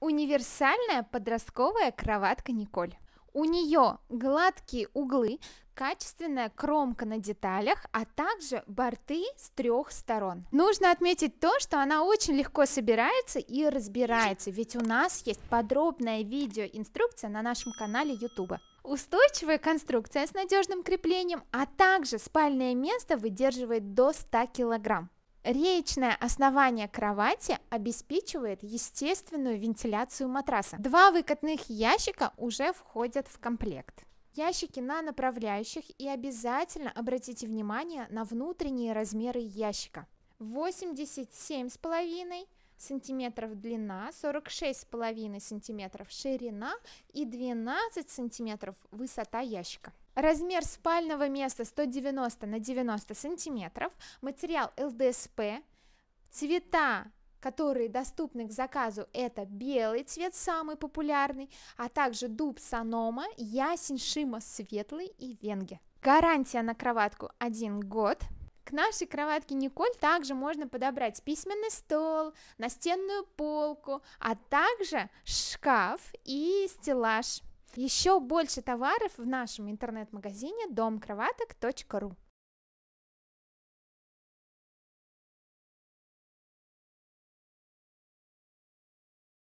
Универсальная подростковая кроватка Николь. У нее гладкие углы, качественная кромка на деталях, а также борты с трех сторон. Нужно отметить то, что она очень легко собирается и разбирается, ведь у нас есть подробная видеоинструкция на нашем канале YouTube. Устойчивая конструкция с надежным креплением, а также спальное место выдерживает до 100 килограмм. Реечное основание кровати обеспечивает естественную вентиляцию матраса. Два выкатных ящика уже входят в комплект. Ящики на направляющих и обязательно обратите внимание на внутренние размеры ящика. 87,5 сантиметров длина, 46,5 сантиметров ширина и 12 см высота ящика. Размер спального места 190 на 90 сантиметров, материал ЛДСП, цвета которые доступны к заказу, это белый цвет, самый популярный, а также дуб санома, ясень шима светлый и венге. Гарантия на кроватку 1 год. К нашей кроватке Николь также можно подобрать письменный стол, настенную полку, а также шкаф и стеллаж. Еще больше товаров в нашем интернет-магазине домкроваток.ру